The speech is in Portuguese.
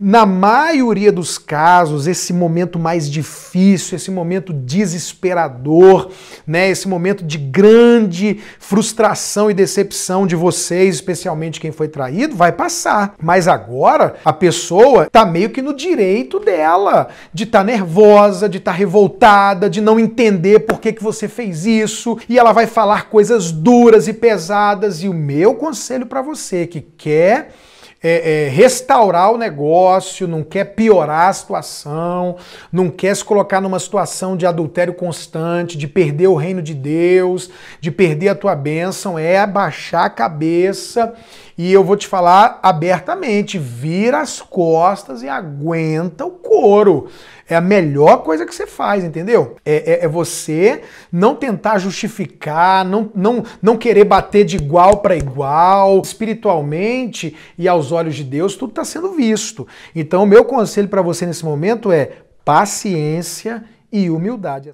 Na maioria dos casos, esse momento mais difícil, esse momento desesperador, né, esse momento de grande frustração e decepção de vocês, especialmente quem foi traído, vai passar. Mas agora a pessoa está meio que no direito dela de estar tá nervosa, de estar tá revoltada, de não entender por que, que você fez isso, e ela vai falar coisas duras e pesadas. E o meu conselho para você que quer é, é, restaurar o negócio, não quer piorar a situação, não quer se colocar numa situação de adultério constante, de perder o reino de Deus, de perder a tua bênção, é abaixar a cabeça e eu vou te falar abertamente, vira as costas e aguenta o ouro. É a melhor coisa que você faz, entendeu? É, é, é você não tentar justificar, não, não, não querer bater de igual para igual. Espiritualmente e aos olhos de Deus, tudo está sendo visto. Então, o meu conselho para você nesse momento é paciência e humildade.